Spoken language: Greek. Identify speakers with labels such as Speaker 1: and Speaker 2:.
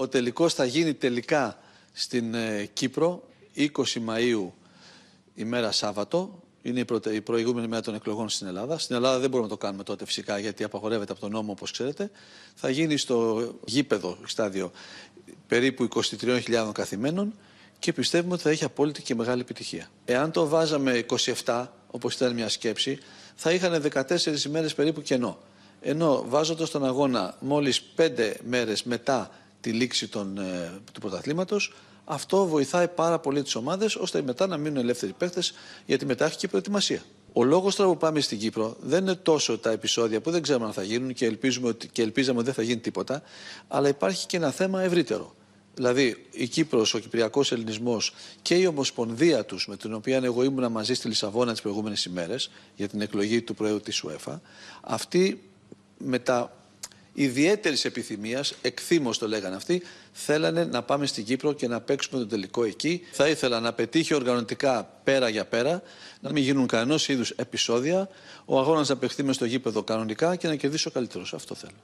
Speaker 1: Ο τελικός θα γίνει τελικά στην ε, Κύπρο 20 Μαΐου ημέρα Σάββατο. Είναι η, προηγούμενη μέρα των εκλογών στην Ελλάδα. Στην Ελλάδα δεν μπορούμε να το κάνουμε τότε φυσικά γιατί απαγορεύεται από τον νόμο όπως ξέρετε. Θα γίνει στο γήπεδο στάδιο περίπου 23.000 καθημένων και πιστεύουμε ότι θα έχει απόλυτη και μεγάλη επιτυχία. Εάν το βάζαμε 27, όπως ήταν μια σκέψη, θα είχαν 14 ημέρες περίπου κενό. Ενώ βάζοντας τον αγώνα μόλις 5 μέρες μετά τη λήξη των, ε, του πρωταθλήματος. Αυτό βοηθάει πάρα πολύ τις ομάδες, ώστε μετά να μείνουν ελεύθεροι παίχτε για μετά έχει και προετοιμασία. Ο λόγος τώρα που πάμε στην Κύπρο δεν είναι τόσο τα επεισόδια που δεν ξέρουμε αν θα γίνουν και, ελπίζουμε ότι, και ελπίζαμε ότι δεν θα γίνει τίποτα, αλλά υπάρχει και ένα θέμα ευρύτερο. Δηλαδή, η Κύπρος, ο Κυπριακός Ελληνισμός και η Ομοσπονδία τους, με την οποία εγώ ήμουνα μαζί στη Λισαβόνα τις προηγούμενες ημέρες για την εκλογή του Προέδρου της UEFA, αυτοί με τα ιδιαίτερης επιθυμίας, εκθήμως το λέγανε αυτοί, θέλανε να πάμε στην Κύπρο και να παίξουμε τον τελικό εκεί. Θα ήθελα να πετύχει οργανωτικά πέρα για πέρα, να μην γίνουν κανένας είδους επεισόδια, ο αγώνας να παιχθεί μες στο γήπεδο κανονικά και να κερδίσω καλύτερος. Αυτό θέλω.